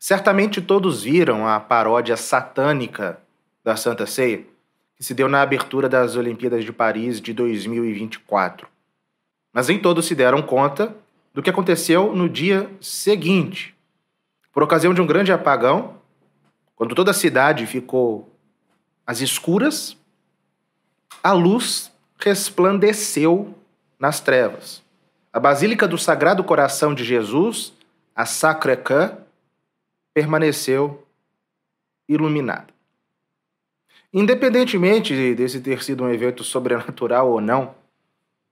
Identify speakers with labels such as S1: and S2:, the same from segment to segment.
S1: Certamente todos viram a paródia satânica da Santa Ceia, que se deu na abertura das Olimpíadas de Paris de 2024. Mas nem todos se deram conta do que aconteceu no dia seguinte. Por ocasião de um grande apagão, quando toda a cidade ficou às escuras, a luz resplandeceu nas trevas. A Basílica do Sagrado Coração de Jesus, a Sacré-Cœur, permaneceu iluminado. Independentemente desse ter sido um evento sobrenatural ou não,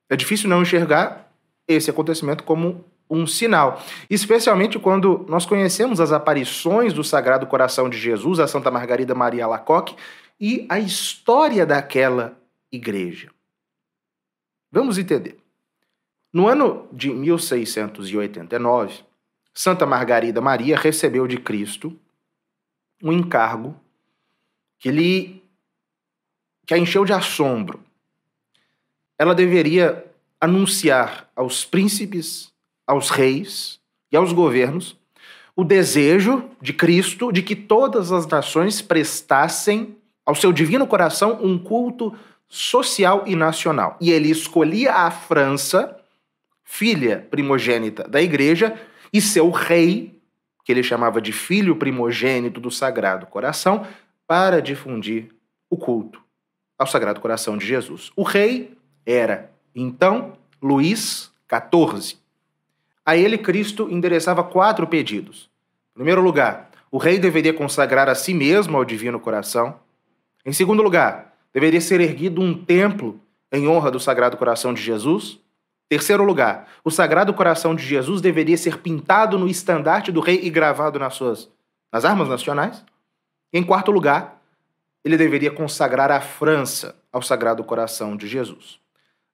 S1: é difícil não enxergar esse acontecimento como um sinal, especialmente quando nós conhecemos as aparições do Sagrado Coração de Jesus a Santa Margarida Maria Alacoque e a história daquela igreja. Vamos entender. No ano de 1689, Santa Margarida Maria recebeu de Cristo um encargo que lhe que a encheu de assombro. Ela deveria anunciar aos príncipes, aos reis e aos governos o desejo de Cristo de que todas as nações prestassem ao seu divino coração um culto social e nacional. E ele escolhia a França, filha primogênita da igreja, e seu rei, que ele chamava de filho primogênito do Sagrado Coração, para difundir o culto ao Sagrado Coração de Jesus. O rei era, então, Luís XIV. A ele, Cristo endereçava quatro pedidos. Em primeiro lugar, o rei deveria consagrar a si mesmo ao Divino Coração. Em segundo lugar, deveria ser erguido um templo em honra do Sagrado Coração de Jesus. Terceiro lugar, o Sagrado Coração de Jesus deveria ser pintado no estandarte do rei e gravado nas suas nas armas nacionais. em quarto lugar, ele deveria consagrar a França ao Sagrado Coração de Jesus.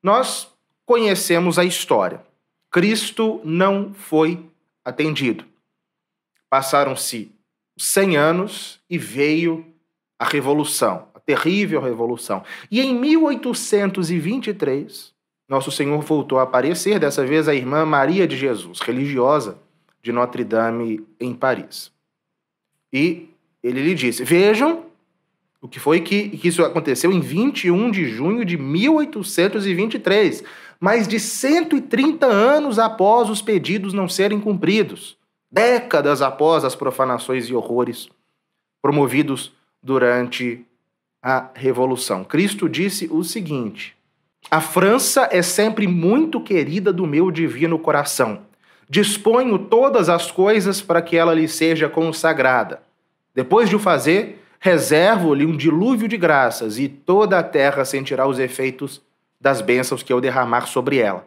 S1: Nós conhecemos a história. Cristo não foi atendido. Passaram-se 100 anos e veio a Revolução, a terrível Revolução. E em 1823, nosso Senhor voltou a aparecer, dessa vez a irmã Maria de Jesus, religiosa de Notre-Dame, em Paris. E ele lhe disse: Vejam o que foi que, que isso aconteceu em 21 de junho de 1823, mais de 130 anos após os pedidos não serem cumpridos, décadas após as profanações e horrores promovidos durante a Revolução. Cristo disse o seguinte a França é sempre muito querida do meu divino coração. Disponho todas as coisas para que ela lhe seja consagrada. Depois de o fazer, reservo-lhe um dilúvio de graças e toda a terra sentirá os efeitos das bênçãos que eu derramar sobre ela.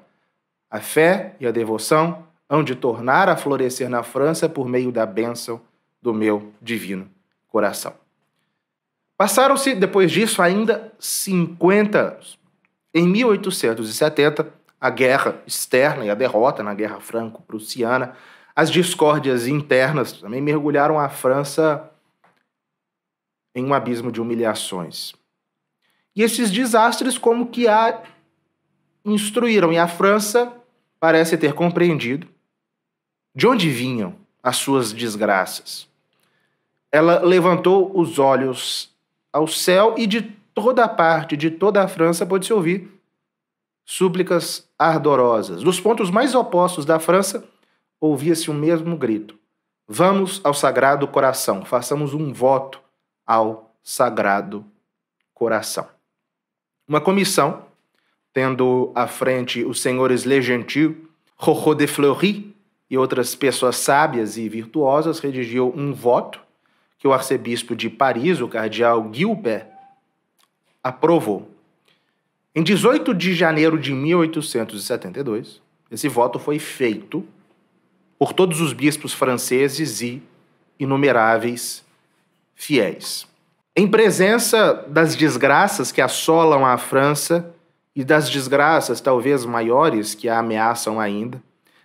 S1: A fé e a devoção hão de tornar a florescer na França por meio da bênção do meu divino coração. Passaram-se, depois disso, ainda 50 anos. Em 1870, a guerra externa e a derrota na Guerra Franco-Prussiana, as discórdias internas também mergulharam a França em um abismo de humilhações. E esses desastres como que a instruíram e a França parece ter compreendido de onde vinham as suas desgraças. Ela levantou os olhos ao céu e de toda a parte de toda a França pôde-se ouvir súplicas ardorosas. Dos pontos mais opostos da França, ouvia-se o mesmo grito: Vamos ao Sagrado Coração, façamos um voto ao Sagrado Coração. Uma comissão, tendo à frente os senhores Le Gentil, Rorô de Fleury e outras pessoas sábias e virtuosas, redigiu um voto que o arcebispo de Paris, o cardeal Guilbert, aprovou. Em 18 de janeiro de 1872, esse voto foi feito por todos os bispos franceses e inumeráveis fiéis. Em presença das desgraças que assolam a França e das desgraças talvez maiores que a ameaçam ainda,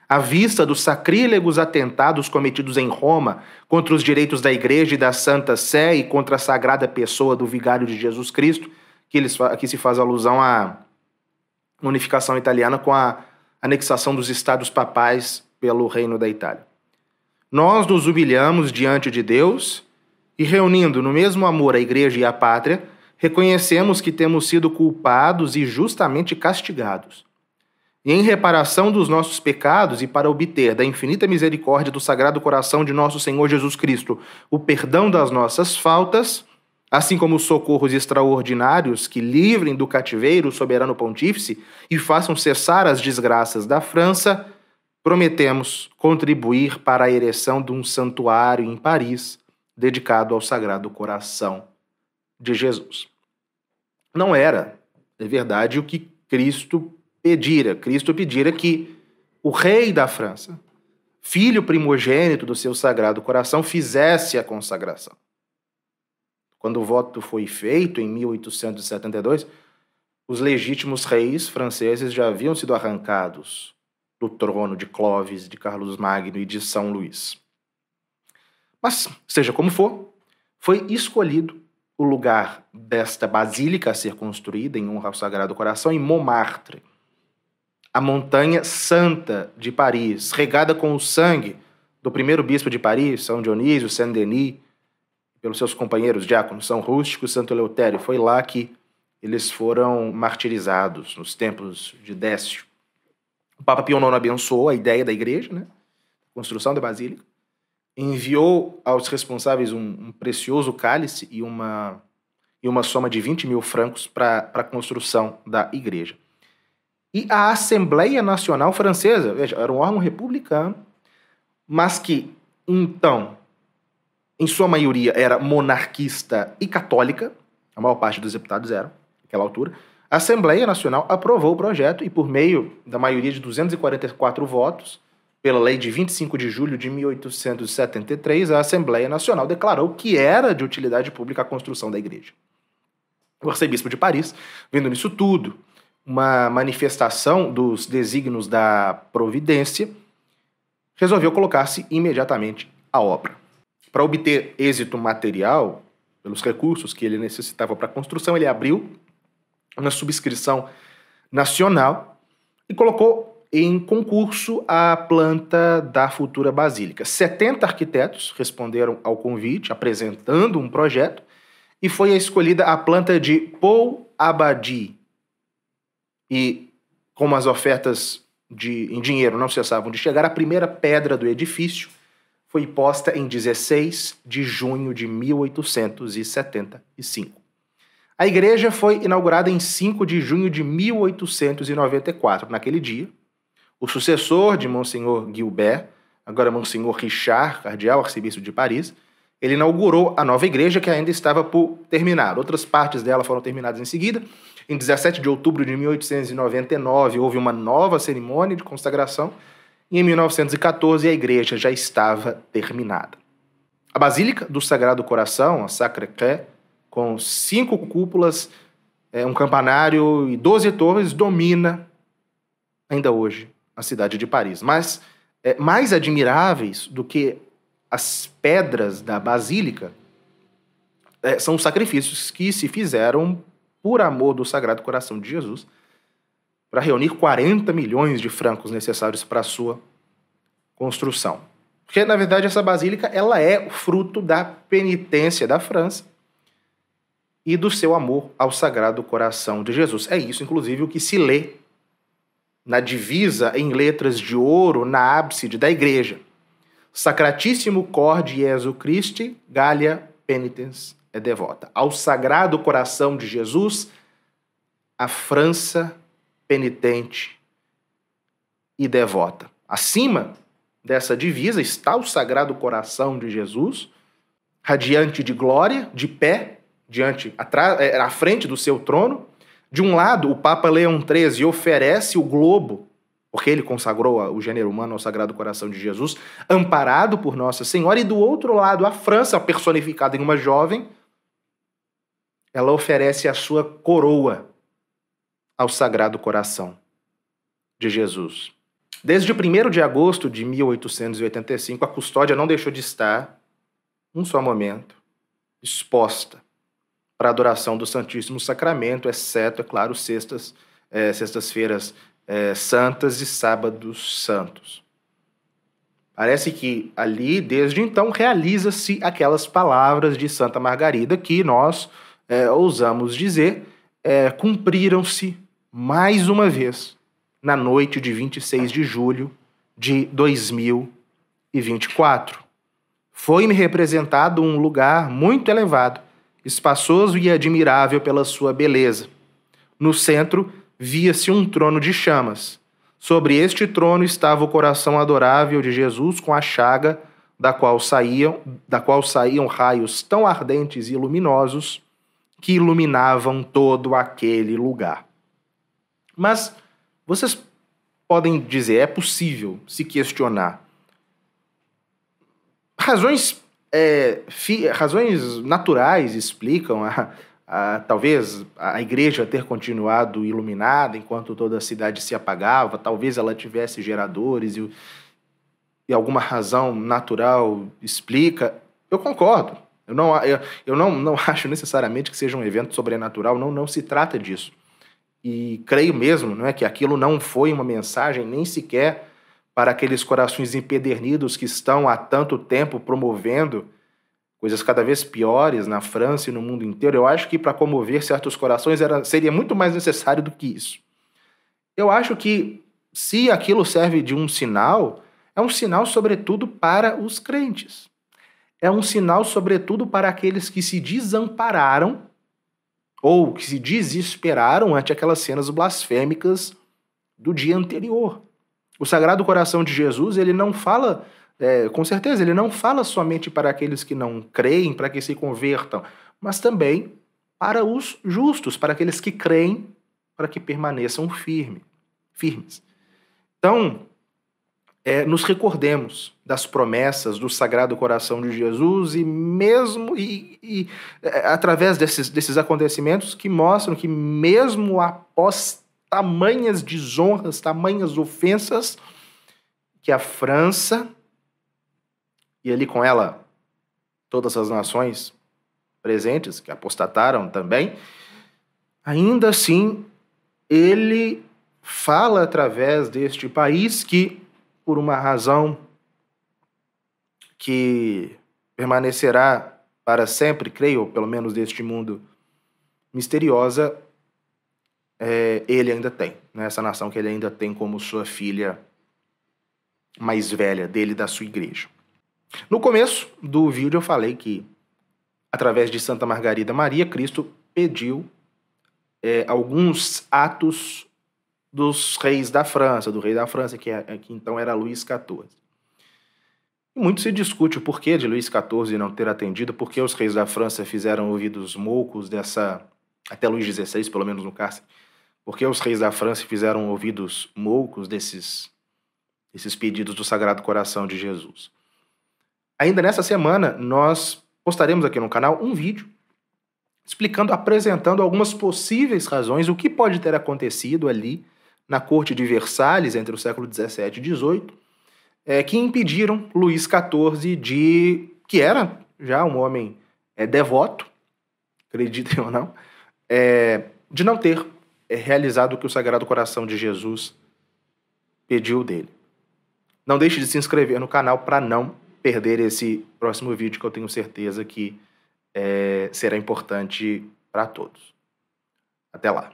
S1: à vista dos sacrílegos atentados cometidos em Roma contra os direitos da Igreja e da Santa Sé e contra a sagrada pessoa do Vigário de Jesus Cristo, que eles aqui se faz alusão à unificação italiana com a anexação dos estados papais pelo reino da Itália. Nós nos humilhamos diante de Deus e reunindo no mesmo amor a igreja e a pátria, reconhecemos que temos sido culpados e justamente castigados. E em reparação dos nossos pecados e para obter da infinita misericórdia do Sagrado Coração de nosso Senhor Jesus Cristo o perdão das nossas faltas, assim como socorros extraordinários que livrem do cativeiro o soberano pontífice e façam cessar as desgraças da França, prometemos contribuir para a ereção de um santuário em Paris dedicado ao Sagrado Coração de Jesus. Não era, é verdade, o que Cristo pedira. Cristo pedira que o rei da França, filho primogênito do seu Sagrado Coração, fizesse a consagração. Quando o voto foi feito, em 1872, os legítimos reis franceses já haviam sido arrancados do trono de Clovis, de Carlos Magno e de São Luís. Mas, seja como for, foi escolhido o lugar desta basílica a ser construída em honra ao Sagrado Coração em Montmartre, a montanha santa de Paris, regada com o sangue do primeiro bispo de Paris, São Dionísio Saint-Denis, pelos seus companheiros diáconos, São Rústico e Santo Eleutério. Foi lá que eles foram martirizados nos tempos de Décio. O Papa Pio IX abençoou a ideia da igreja, né? A construção da basílica, enviou aos responsáveis um, um precioso cálice e uma, e uma soma de 20 mil francos para a construção da igreja. E a Assembleia Nacional Francesa, veja, era um órgão republicano, mas que então em sua maioria era monarquista e católica, a maior parte dos deputados eram, naquela altura, a Assembleia Nacional aprovou o projeto e, por meio da maioria de 244 votos, pela lei de 25 de julho de 1873, a Assembleia Nacional declarou que era de utilidade pública a construção da igreja. O arcebispo de Paris, vendo nisso tudo, uma manifestação dos desígnios da providência, resolveu colocar-se imediatamente à obra. Para obter êxito material, pelos recursos que ele necessitava para a construção, ele abriu uma subscrição nacional e colocou em concurso a planta da futura basílica. 70 arquitetos responderam ao convite, apresentando um projeto, e foi escolhida a planta de Paul Abadi. E como as ofertas de, em dinheiro não cessavam de chegar, a primeira pedra do edifício foi posta em 16 de junho de 1875. A igreja foi inaugurada em 5 de junho de 1894. Naquele dia, o sucessor de Monsenhor Guilbert, agora Monsenhor Richard, cardeal arcebispo de Paris, ele inaugurou a nova igreja que ainda estava por terminar. Outras partes dela foram terminadas em seguida. Em 17 de outubro de 1899 houve uma nova cerimônia de consagração e em 1914 a igreja já estava terminada. A Basílica do Sagrado Coração, a Sacré-Cœur, com cinco cúpulas, é, um campanário e doze torres, domina ainda hoje a cidade de Paris. Mas é, mais admiráveis do que as pedras da Basílica é, são os sacrifícios que se fizeram por amor do Sagrado Coração de Jesus para reunir 40 milhões de francos necessários para a sua construção. Porque, na verdade, essa basílica ela é fruto da penitência da França e do seu amor ao Sagrado Coração de Jesus. É isso, inclusive, o que se lê na divisa em letras de ouro na ábside da igreja. Sacratíssimo Cor de Jesus Christi, Galia Penitens é devota. Ao Sagrado Coração de Jesus, a França penitente e devota. Acima dessa divisa está o Sagrado Coração de Jesus, radiante de glória, de pé, diante atrás, é, à frente do seu trono. De um lado, o Papa Leão XIII oferece o globo, porque ele consagrou o gênero humano ao Sagrado Coração de Jesus, amparado por Nossa Senhora, e do outro lado, a França, personificada em uma jovem, ela oferece a sua coroa ao Sagrado Coração de Jesus. Desde o 1 de agosto de 1885, a custódia não deixou de estar, um só momento, exposta para a adoração do Santíssimo Sacramento, exceto, é claro, sextas, é, sextas-feiras é, santas e sábados santos. Parece que ali, desde então, realiza-se aquelas palavras de Santa Margarida que nós é, ousamos dizer, é, cumpriram-se mais uma vez, na noite de 26 de julho de 2024. Foi-me representado um lugar muito elevado, espaçoso e admirável pela sua beleza. No centro via-se um trono de chamas. Sobre este trono estava o coração adorável de Jesus com a chaga da qual saíam, da qual saíam raios tão ardentes e luminosos que iluminavam todo aquele lugar. Mas vocês podem dizer, é possível se questionar. Razões, é, fi, razões naturais explicam a, a, talvez a igreja ter continuado iluminada enquanto toda a cidade se apagava, talvez ela tivesse geradores e, e alguma razão natural explica. Eu concordo. Eu não, eu, eu não, não acho necessariamente que seja um evento sobrenatural, não, não se trata disso. E creio mesmo não é, que aquilo não foi uma mensagem nem sequer para aqueles corações empedernidos que estão há tanto tempo promovendo coisas cada vez piores na França e no mundo inteiro. Eu acho que para comover certos corações era, seria muito mais necessário do que isso. Eu acho que se aquilo serve de um sinal, é um sinal, sobretudo, para os crentes. É um sinal, sobretudo, para aqueles que se desampararam ou que se desesperaram ante aquelas cenas blasfêmicas do dia anterior. O Sagrado Coração de Jesus, ele não fala, é, com certeza, ele não fala somente para aqueles que não creem, para que se convertam, mas também para os justos, para aqueles que creem, para que permaneçam firme, firmes. Então, é, nos recordemos das promessas do Sagrado Coração de Jesus e mesmo e, e é, através desses, desses acontecimentos que mostram que mesmo após tamanhas desonras, tamanhas ofensas, que a França e ali com ela todas as nações presentes que apostataram também, ainda assim ele fala através deste país que por uma razão que permanecerá para sempre, creio, pelo menos deste mundo misteriosa, é, ele ainda tem, né? essa nação que ele ainda tem como sua filha mais velha dele, da sua igreja. No começo do vídeo eu falei que, através de Santa Margarida Maria, Cristo pediu é, alguns atos dos reis da França, do rei da França, que, é, é que então era Luís XIV. E muito se discute o porquê de Luís XIV não ter atendido, porque os reis da França fizeram ouvidos moucos dessa. até Luís XVI, pelo menos no cárcere. Porque os reis da França fizeram ouvidos moucos desses, desses pedidos do Sagrado Coração de Jesus. Ainda nessa semana, nós postaremos aqui no canal um vídeo explicando, apresentando algumas possíveis razões, o que pode ter acontecido ali na corte de Versalhes entre o século XVII e XVIII, é, que impediram Luís XIV de, que era já um homem é, devoto, acreditem ou não, é, de não ter é, realizado o que o Sagrado Coração de Jesus pediu dele. Não deixe de se inscrever no canal para não perder esse próximo vídeo que eu tenho certeza que é, será importante para todos. Até lá!